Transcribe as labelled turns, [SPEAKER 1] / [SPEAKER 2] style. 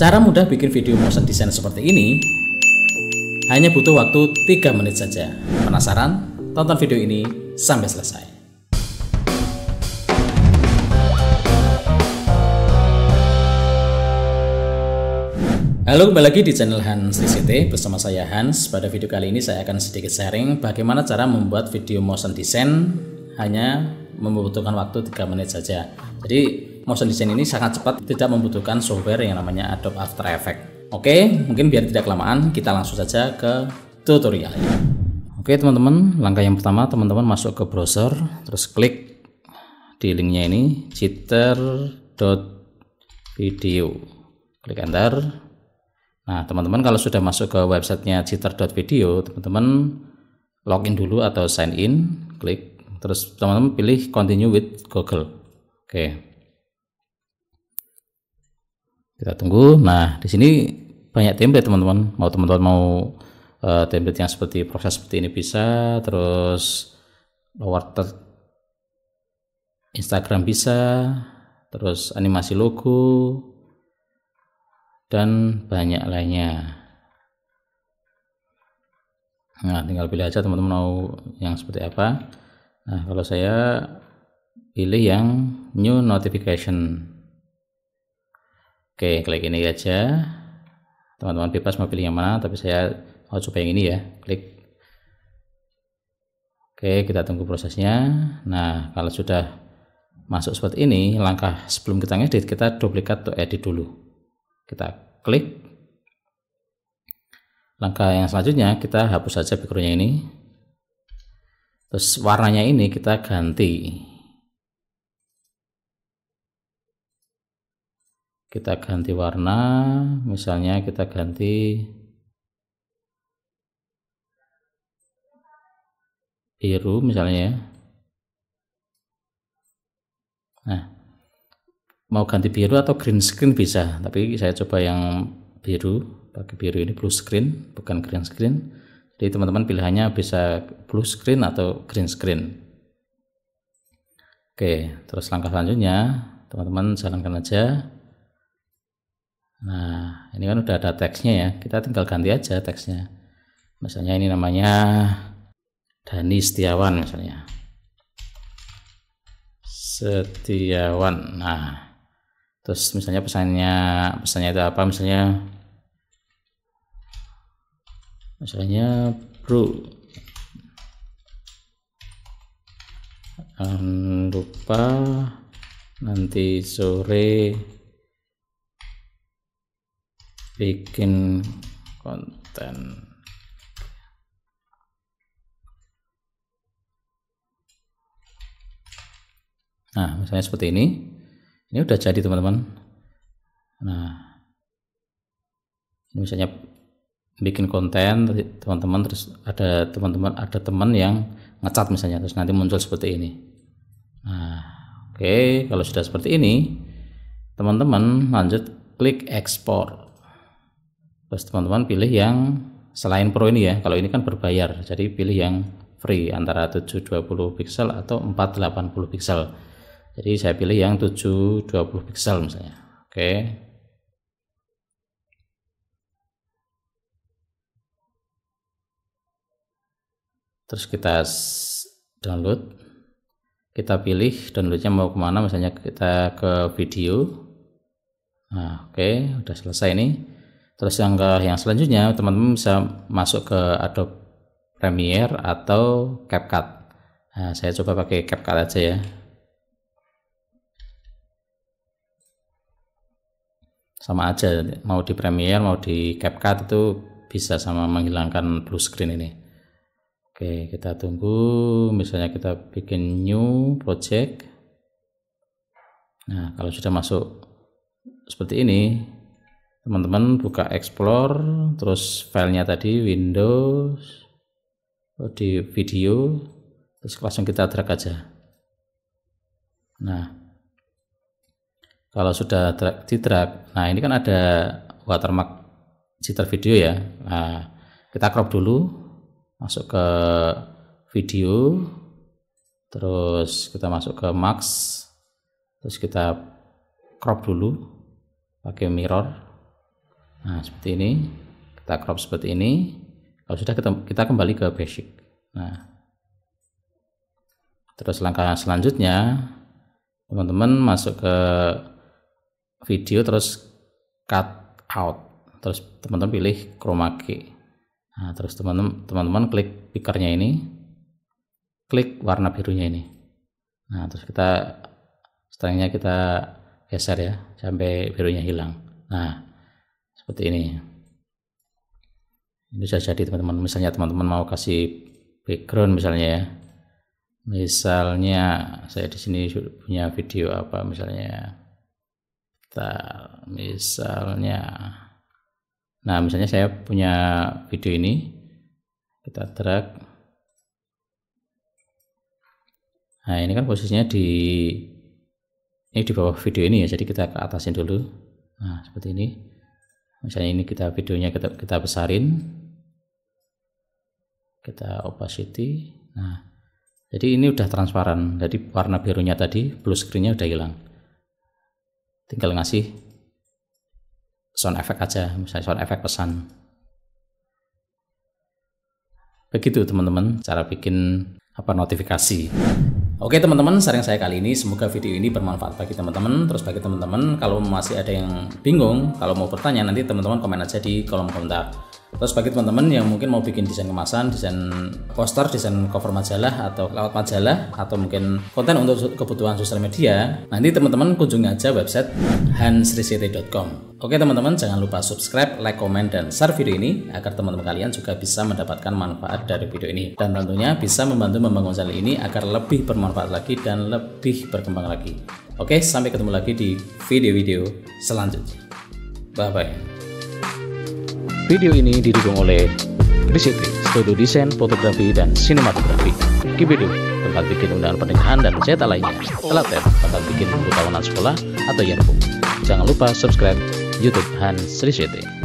[SPEAKER 1] Cara mudah bikin video motion design seperti ini hanya butuh waktu 3 menit saja. Penasaran? Tonton video ini sampai selesai. Halo kembali lagi di channel Hans DCT bersama saya Hans. Pada video kali ini saya akan sedikit sharing bagaimana cara membuat video motion design hanya membutuhkan waktu 3 menit saja. Jadi motion design ini sangat cepat tidak membutuhkan software yang namanya Adobe After Effects oke mungkin biar tidak kelamaan kita langsung saja ke tutorial. oke teman-teman langkah yang pertama teman-teman masuk ke browser terus klik di linknya ini jitter.video klik enter nah teman-teman kalau sudah masuk ke websitenya jitter.video teman-teman login dulu atau sign in klik terus teman-teman pilih continue with Google oke kita tunggu nah di sini banyak template teman-teman mau teman-teman mau uh, template yang seperti proses seperti ini bisa terus water Instagram bisa terus animasi logo dan banyak lainnya nah tinggal pilih aja teman-teman mau yang seperti apa nah kalau saya pilih yang new notification Oke, klik ini aja. Teman-teman bebas mau pilih yang mana, tapi saya mau coba yang ini ya. Klik. Oke, kita tunggu prosesnya. Nah, kalau sudah masuk seperti ini, langkah sebelum kita ngedit, kita duplikat atau edit dulu. Kita klik. Langkah yang selanjutnya, kita hapus saja background ini. Terus warnanya ini kita ganti. kita ganti warna misalnya kita ganti biru misalnya ya. nah mau ganti biru atau green screen bisa tapi saya coba yang biru pakai biru ini blue screen bukan green screen jadi teman-teman pilihannya bisa blue screen atau green screen oke terus langkah selanjutnya teman-teman jalankan aja Nah, ini kan udah ada teksnya ya. Kita tinggal ganti aja teksnya. Misalnya ini namanya Dani Setiawan misalnya. Setiawan. Nah, terus misalnya pesannya pesannya itu apa? Misalnya misalnya Bro jangan lupa nanti sore bikin konten nah misalnya seperti ini ini udah jadi teman-teman nah ini misalnya bikin konten teman-teman terus ada teman-teman ada teman yang ngecat misalnya terus nanti muncul seperti ini nah oke okay. kalau sudah seperti ini teman-teman lanjut klik export Terus teman-teman pilih yang selain Pro ini ya. Kalau ini kan berbayar, jadi pilih yang free antara 720 pixel atau 480 pixel. Jadi saya pilih yang 720 pixel misalnya. Oke. Terus kita download. Kita pilih downloadnya mau kemana, misalnya kita ke video. Nah, oke, udah selesai nih Terus ke yang selanjutnya teman-teman bisa masuk ke Adobe Premiere atau CapCut. Nah, saya coba pakai CapCut aja ya. Sama aja mau di Premiere mau di CapCut itu bisa sama menghilangkan blue screen ini. Oke, kita tunggu. Misalnya kita bikin new project. Nah, kalau sudah masuk seperti ini, teman-teman buka explore terus filenya tadi windows oh, di video terus langsung kita drag aja nah kalau sudah drag, di drag nah ini kan ada watermark jitter video ya nah, kita crop dulu masuk ke video terus kita masuk ke max terus kita crop dulu pakai mirror Nah, seperti ini. Kita crop seperti ini. Kalau sudah kita, kita kembali ke basic. Nah. Terus langkah selanjutnya teman-teman masuk ke video terus cut out. Terus teman-teman pilih chroma key. Nah, terus teman-teman klik pickernya ini. Klik warna birunya ini. Nah, terus kita setelahnya kita geser ya sampai birunya hilang. Nah, seperti ini ini bisa jadi teman-teman misalnya teman-teman mau kasih background misalnya ya misalnya saya di sini punya video apa misalnya kita misalnya nah misalnya saya punya video ini kita drag nah ini kan posisinya di ini di bawah video ini ya jadi kita ke atasin dulu nah seperti ini misalnya ini kita videonya kita, kita besarin kita opacity nah jadi ini udah transparan jadi warna birunya tadi blue screennya udah hilang tinggal ngasih sound effect aja misalnya sound effect pesan begitu teman-teman cara bikin apa notifikasi Oke teman-teman, sharing saya kali ini semoga video ini bermanfaat bagi teman-teman. Terus bagi teman-teman kalau masih ada yang bingung, kalau mau bertanya nanti teman-teman komen aja di kolom komentar. Terus bagi teman-teman yang mungkin mau bikin desain kemasan, desain poster, desain cover majalah atau lewat majalah atau mungkin konten untuk kebutuhan sosial media, nanti teman-teman kunjungi aja website hansrisiti.com. Oke teman-teman, jangan lupa subscribe, like, komen, dan share video ini agar teman-teman kalian juga bisa mendapatkan manfaat dari video ini. Dan tentunya bisa membantu membangun channel ini agar lebih bermanfaat lagi dan lebih berkembang lagi. Oke, sampai ketemu lagi di video-video selanjutnya. Bye-bye. Video ini didukung oleh Risetri, Studio Desain, Fotografi, dan Sinematografi. Kibidu, tempat bikin undangan pernikahan dan cetak lainnya. Telaten, ya, tempat bikin buku tahunan sekolah atau yang Jangan lupa subscribe YouTube Hans Risetri.